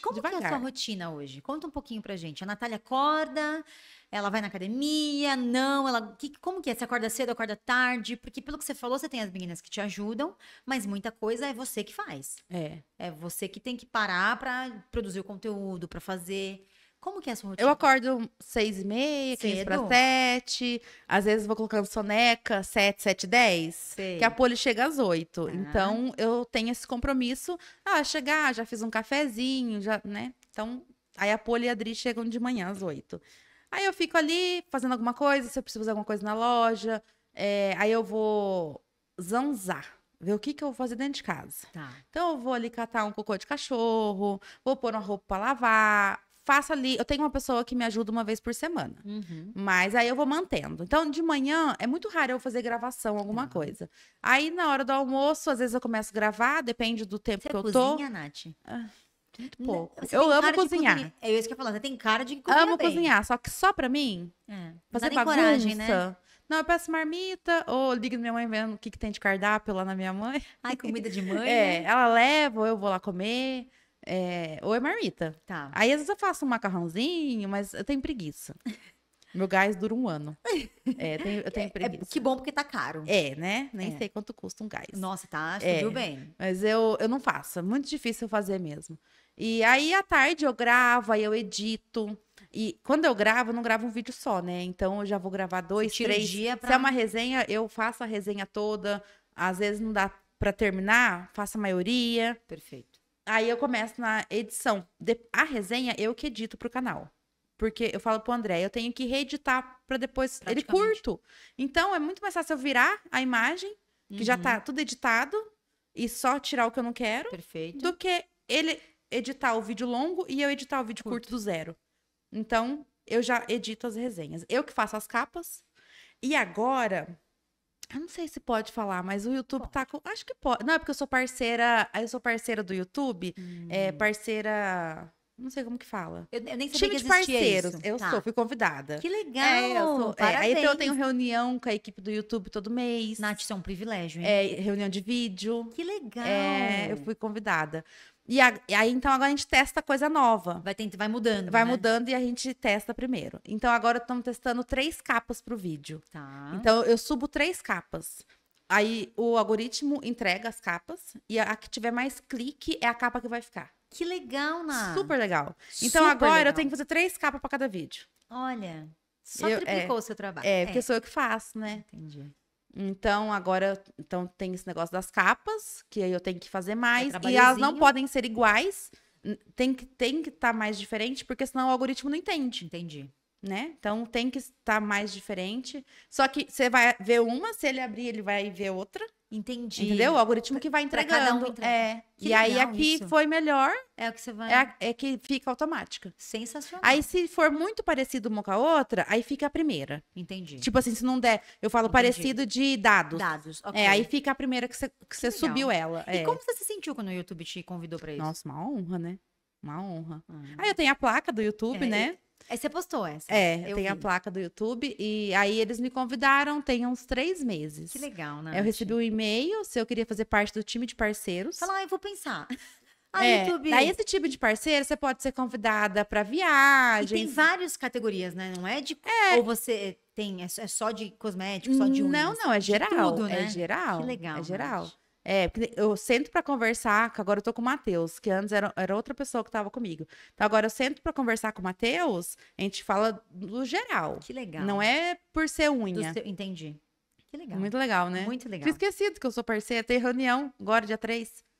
Como Devagar. que é a sua rotina hoje? Conta um pouquinho pra gente. A Natália acorda, ela vai na academia, não, ela. Que, como que é? Você acorda cedo, acorda tarde? Porque pelo que você falou, você tem as meninas que te ajudam, mas muita coisa é você que faz. É. É você que tem que parar pra produzir o conteúdo, pra fazer. Como que é a sua rotina? Eu acordo seis e meia, quinze para sete. Às vezes vou colocando soneca, sete, sete, dez. Que a poli chega às oito. Ah. Então, eu tenho esse compromisso. Ah, chegar, já fiz um cafezinho, já, né? Então, aí a poli e a Adri chegam de manhã às oito. Aí eu fico ali fazendo alguma coisa, se eu preciso fazer alguma coisa na loja. É, aí eu vou zanzar ver o que, que eu vou fazer dentro de casa. Tá. Então, eu vou ali catar um cocô de cachorro, vou pôr uma roupa pra lavar, faço ali. Eu tenho uma pessoa que me ajuda uma vez por semana. Uhum. Mas aí eu vou mantendo. Então, de manhã, é muito raro eu fazer gravação, alguma tá. coisa. Aí, na hora do almoço, às vezes eu começo a gravar, depende do tempo Você que eu cozinha, tô. Cozinha, Nath? Ah, muito pouco. Você eu amo cozinhar. Cozinha. É isso que eu ia falar. Você tem cara de cozinhar. Amo bem. cozinhar, só que só pra mim. É. Fazer bagunça. coragem, né? Não, eu peço marmita, ou ligo na minha mãe vendo o que, que tem de cardápio lá na minha mãe. Ai, comida de mãe. é, né? ela leva, ou eu vou lá comer. É, ou é marmita. Tá. Aí às vezes eu faço um macarrãozinho, mas eu tenho preguiça. Meu gás dura um ano. É, tenho, eu tenho preguiça. É, é, que bom porque tá caro. É, né? Nem é. sei quanto custa um gás. Nossa, tá, tudo é, bem. Mas eu, eu não faço, é muito difícil fazer mesmo. E aí à tarde eu gravo, aí eu edito. E quando eu gravo, eu não gravo um vídeo só, né? Então eu já vou gravar dois, Tira três. Dia pra... Se é uma resenha, eu faço a resenha toda. Às vezes não dá para terminar, faço a maioria. Perfeito. Aí eu começo na edição. A resenha eu que edito pro canal. Porque eu falo pro André, eu tenho que reeditar para depois. Ele curto. Então é muito mais fácil eu virar a imagem, que uhum. já tá uhum. tudo editado, e só tirar o que eu não quero. Perfeito. Do que ele editar o vídeo longo e eu editar o vídeo curto, curto do zero. Então, eu já edito as resenhas. Eu que faço as capas. E agora, eu não sei se pode falar, mas o YouTube tá pode. tá com. Acho que pode. Não, é porque eu sou parceira. Eu sou parceira do YouTube. É, hum. É parceira. Não sei como que fala. Eu, eu nem sei Time que de parceiros. Eu tá. sou, fui convidada. Que legal! É, eu sou, é, aí então eu tenho reunião com a equipe do YouTube todo mês. Nath, isso é um privilégio, hein? É, reunião de vídeo. Que é, legal! É, eu fui convidada. E, a, e, aí, então, agora a gente testa coisa nova. Vai, ter, vai mudando. Vai né? mudando e a gente testa primeiro. Então, agora estamos testando três capas para o vídeo. Tá. Então, eu subo três capas. Aí, o algoritmo entrega as capas e a que tiver mais clique é a capa que vai ficar. Que legal, Ná. Super legal. Então, Super agora legal. eu tenho que fazer três capas para cada vídeo. Olha, só eu, triplicou é, o seu trabalho. É, é, porque sou eu que faço, né? Entendi. Então, agora então tem esse negócio das capas, que aí eu tenho que fazer é mais. É e elas não podem ser iguais. Tem que estar tem que tá mais diferente, porque senão o algoritmo não entende. Entendi. Né? Então tem que estar mais diferente. Só que você vai ver uma, se ele abrir, ele vai ver outra. Entendi. Entendeu? O algoritmo que vai entregando. Um entrega. É. Que e aí aqui isso. foi melhor. É o que você vai. É, a, é, que fica automática. Sensacional. Aí se for muito parecido uma com a outra, aí fica a primeira. Entendi. Tipo assim, se não der, eu falo Entendi. parecido de dados. Dados, É, aí fica a primeira que você, que você subiu ela. E é. como você se sentiu quando o YouTube te convidou pra isso? Nossa, uma honra, né? Uma honra. Hum. Aí ah, eu tenho a placa do YouTube, é, né? Aí você postou essa. É, eu vi. a placa do YouTube. E aí eles me convidaram, tem uns três meses. Que legal, né? Eu recebi um e-mail se eu queria fazer parte do time de parceiros. Falar, ah, eu vou pensar. Ah, é, YouTube. Daí esse tipo de parceiro, você pode ser convidada para viagem. tem várias categorias, né? Não é de. É. Ou você tem. É só de cosmético, só de unhas. Não, não, é geral. Tudo, é né? É geral. Que legal. É geral. É, eu sento para conversar, que agora eu tô com o Matheus, que antes era, era outra pessoa que tava comigo. Então agora eu sento para conversar com o Matheus, a gente fala do geral. Que legal. Não é por ser unha. Seu... Entendi. Que legal. Muito legal, né? Muito legal. Tinha esquecido que eu sou parceira, tem reunião agora, dia 3.